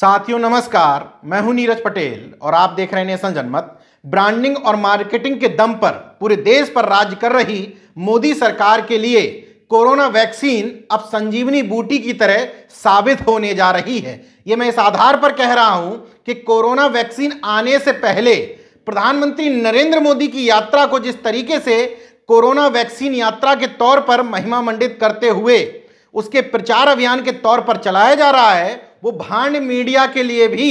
साथियों नमस्कार मैं हूं नीरज पटेल और आप देख रहे हैं नेशन जनमत ब्रांडिंग और मार्केटिंग के दम पर पूरे देश पर राज कर रही मोदी सरकार के लिए कोरोना वैक्सीन अब संजीवनी बूटी की तरह साबित होने जा रही है ये मैं इस आधार पर कह रहा हूं कि कोरोना वैक्सीन आने से पहले प्रधानमंत्री नरेंद्र मोदी की यात्रा को जिस तरीके से कोरोना वैक्सीन यात्रा के तौर पर महिमा मंडित करते हुए उसके प्रचार अभियान के तौर पर चलाया जा रहा है वो भांड मीडिया के लिए भी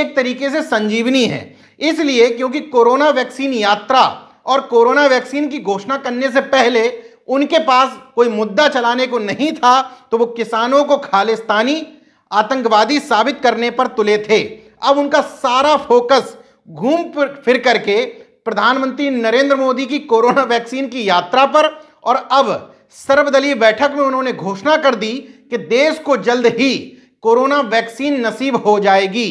एक तरीके से संजीवनी है इसलिए क्योंकि कोरोना वैक्सीन यात्रा और कोरोना वैक्सीन की घोषणा करने से पहले उनके पास कोई मुद्दा चलाने को नहीं था तो वो किसानों को खालिस्तानी आतंकवादी साबित करने पर तुले थे अब उनका सारा फोकस घूम फिर करके प्रधानमंत्री नरेंद्र मोदी की कोरोना वैक्सीन की यात्रा पर और अब सर्वदलीय बैठक में उन्होंने घोषणा कर दी कि देश को जल्द ही कोरोना वैक्सीन नसीब हो जाएगी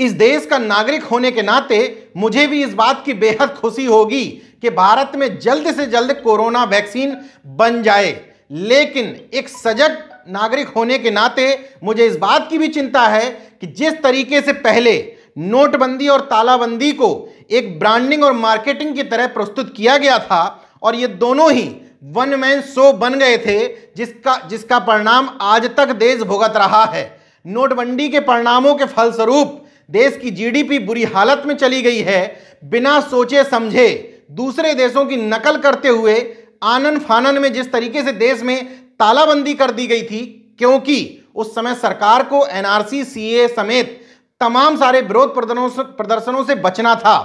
इस देश का नागरिक होने के नाते मुझे भी इस बात की बेहद खुशी होगी कि भारत में जल्द से जल्द कोरोना वैक्सीन बन जाए लेकिन एक सजग नागरिक होने के नाते मुझे इस बात की भी चिंता है कि जिस तरीके से पहले नोटबंदी और तालाबंदी को एक ब्रांडिंग और मार्केटिंग की तरह प्रस्तुत किया गया था और ये दोनों ही वन मैन शो बन गए थे जिसका जिसका परिणाम आज तक देश भुगत रहा है नोटबंदी के परिणामों के फलस्वरूप देश की जीडीपी बुरी हालत में चली गई है बिना सोचे समझे दूसरे देशों की नकल करते हुए आनन फानन में जिस तरीके से देश में तालाबंदी कर दी गई थी क्योंकि उस समय सरकार को एनआरसी सीए समेत तमाम सारे विरोध प्रदर्शनों से बचना था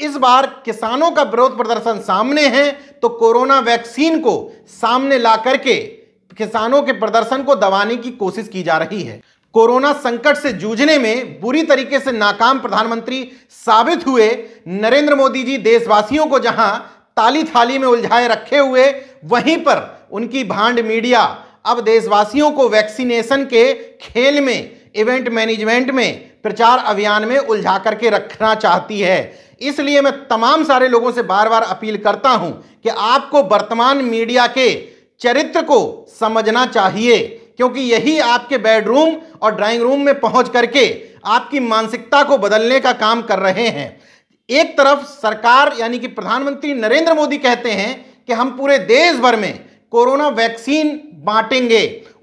इस बार किसानों का विरोध प्रदर्शन सामने है तो कोरोना वैक्सीन को सामने ला करके किसानों के प्रदर्शन को दबाने की कोशिश की जा रही है कोरोना संकट से जूझने में बुरी तरीके से नाकाम प्रधानमंत्री साबित हुए नरेंद्र मोदी जी देशवासियों को जहां ताली थाली में उलझाए रखे हुए वहीं पर उनकी भांड मीडिया अब देशवासियों को वैक्सीनेशन के खेल में इवेंट मैनेजमेंट में प्रचार अभियान में उलझा करके रखना चाहती है इसलिए मैं तमाम सारे लोगों से बार बार अपील करता हूं कि आपको वर्तमान मीडिया के चरित्र को समझना चाहिए क्योंकि यही आपके बेडरूम और ड्राइंग रूम में पहुंच करके आपकी मानसिकता को बदलने का काम कर रहे हैं एक तरफ सरकार यानी कि प्रधानमंत्री नरेंद्र मोदी कहते हैं कि हम पूरे देश भर में कोरोना वैक्सीन बांटेंगे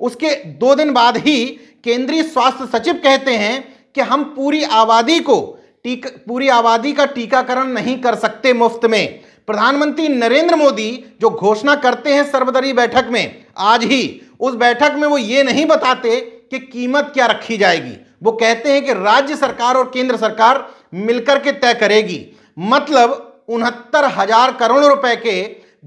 उसके दो दिन बाद ही केंद्रीय स्वास्थ्य सचिव कहते हैं कि हम पूरी आबादी को टीक पूरी आबादी का टीकाकरण नहीं कर सकते मुफ्त में प्रधानमंत्री नरेंद्र मोदी जो घोषणा करते हैं सर्वदलीय बैठक में आज ही उस बैठक में वो ये नहीं बताते कि कीमत क्या रखी जाएगी वो कहते हैं कि राज्य सरकार और केंद्र सरकार मिलकर के तय करेगी मतलब उनहत्तर हजार करोड़ रुपए के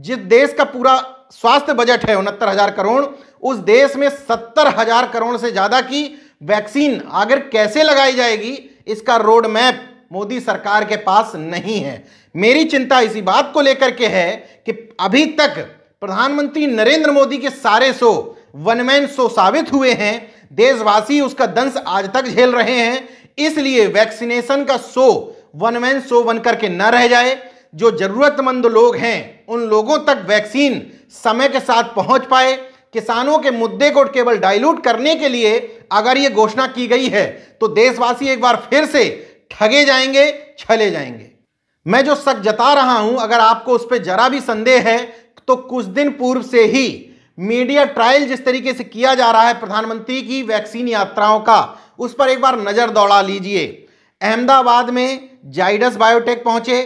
जिस देश का पूरा स्वास्थ्य बजट है उनहत्तर हजार करोड़ उस देश में सत्तर हजार करोड़ से ज्यादा की वैक्सीन अगर कैसे लगाई जाएगी इसका रोड मैप मोदी सरकार के पास नहीं है मेरी चिंता इसी बात को लेकर के है कि अभी तक प्रधानमंत्री नरेंद्र मोदी के सारे शो वनमैन शो साबित हुए हैं देशवासी उसका दंश आज तक झेल रहे हैं इसलिए वैक्सीनेशन का शो वनमैन शो बन करके न रह जाए जो जरूरतमंद लोग हैं उन लोगों तक वैक्सीन समय के साथ पहुंच पाए किसानों के मुद्दे को केवल डाइल्यूट करने के लिए अगर ये घोषणा की गई है तो देशवासी एक बार फिर से ठगे जाएंगे छले जाएंगे मैं जो शक जता रहा हूं अगर आपको उस पर जरा भी संदेह है तो कुछ दिन पूर्व से ही मीडिया ट्रायल जिस तरीके से किया जा रहा है प्रधानमंत्री की वैक्सीन यात्राओं का उस पर एक बार नज़र दौड़ा लीजिए अहमदाबाद में जाइडस बायोटेक पहुंचे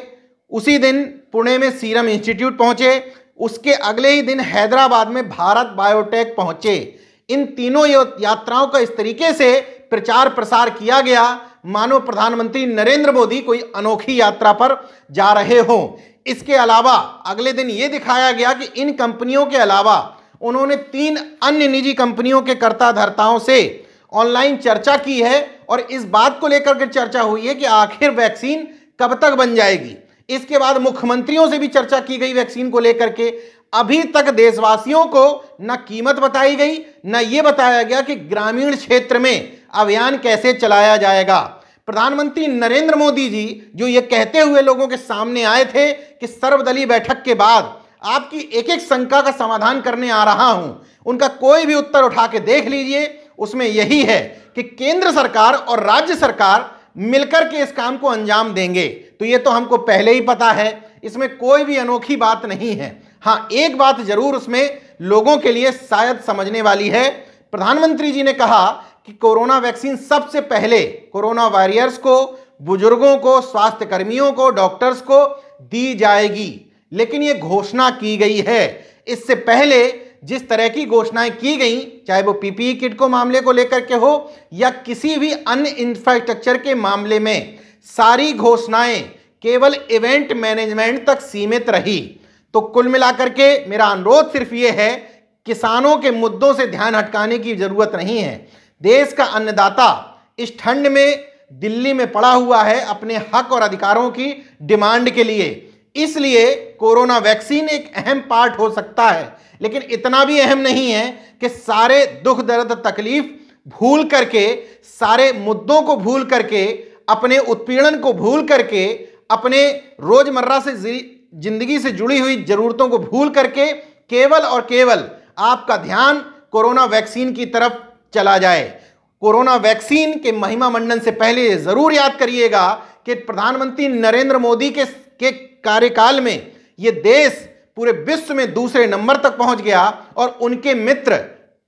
उसी दिन पुणे में सीरम इंस्टीट्यूट पहुंचे उसके अगले ही दिन हैदराबाद में भारत बायोटेक पहुंचे इन तीनों यात्राओं का इस तरीके से प्रचार प्रसार किया गया मानो प्रधानमंत्री नरेंद्र मोदी कोई अनोखी यात्रा पर जा रहे हों इसके अलावा अगले दिन ये दिखाया गया कि इन कंपनियों के अलावा उन्होंने तीन अन्य निजी कंपनियों के कर्ता धर्ताओं से ऑनलाइन चर्चा की है और इस बात को लेकर के चर्चा हुई है कि आखिर वैक्सीन कब तक बन जाएगी इसके बाद मुख्यमंत्रियों से भी चर्चा की गई वैक्सीन को लेकर के अभी तक देशवासियों को न कीमत बताई गई न ये बताया गया कि ग्रामीण क्षेत्र में अभियान कैसे चलाया जाएगा प्रधानमंत्री नरेंद्र मोदी जी जो ये कहते हुए लोगों के सामने आए थे कि सर्वदलीय बैठक के बाद आपकी एक एक शंका का समाधान करने आ रहा हूं उनका कोई भी उत्तर उठा के देख लीजिए उसमें यही है कि केंद्र सरकार और राज्य सरकार मिलकर के इस काम को अंजाम देंगे तो ये तो हमको पहले ही पता है इसमें कोई भी अनोखी बात नहीं है हाँ एक बात जरूर उसमें लोगों के लिए शायद समझने वाली है प्रधानमंत्री जी ने कहा कि कोरोना वैक्सीन सबसे पहले कोरोना वॉरियर्स को बुजुर्गों को स्वास्थ्यकर्मियों को डॉक्टर्स को दी जाएगी लेकिन ये घोषणा की गई है इससे पहले जिस तरह की घोषणाएं की गई चाहे वो पीपीई किट को मामले को लेकर के हो या किसी भी अन्य इंफ्रास्ट्रक्चर के मामले में सारी घोषणाएं केवल इवेंट मैनेजमेंट तक सीमित रही तो कुल मिलाकर के मेरा अनुरोध सिर्फ ये है किसानों के मुद्दों से ध्यान हटकाने की जरूरत नहीं है देश का अन्नदाता इस ठंड में दिल्ली में पड़ा हुआ है अपने हक और अधिकारों की डिमांड के लिए इसलिए कोरोना वैक्सीन एक अहम पार्ट हो सकता है लेकिन इतना भी अहम नहीं है कि सारे दुख दर्द तकलीफ भूल करके सारे मुद्दों को भूल करके अपने उत्पीड़न को भूल करके अपने रोजमर्रा से जिंदगी से जुड़ी हुई जरूरतों को भूल करके केवल और केवल आपका ध्यान कोरोना वैक्सीन की तरफ चला जाए कोरोना वैक्सीन के महिमा मंडन से पहले ज़रूर याद करिएगा कि प्रधानमंत्री नरेंद्र मोदी के, के कार्यकाल में ये देश पूरे विश्व में दूसरे नंबर तक पहुंच गया और उनके मित्र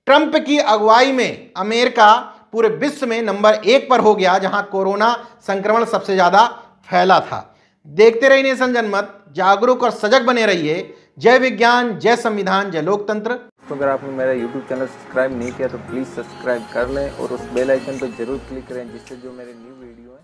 ट्रंप की अगुवाई में अमेरिका पूरे विश्व में नंबर एक पर हो गया जहां कोरोना संक्रमण सबसे ज़्यादा फैला था देखते रहिए नेशन जनमत जागरूक और सजग बने रहिए जय विज्ञान जय संविधान जय लोकतंत्र तो अगर आपने मेरा YouTube चैनल सब्सक्राइब नहीं किया तो प्लीज़ सब्सक्राइब कर लें और उस बेल आइकन पर जरूर क्लिक करें जिससे जो मेरे न्यू वीडियो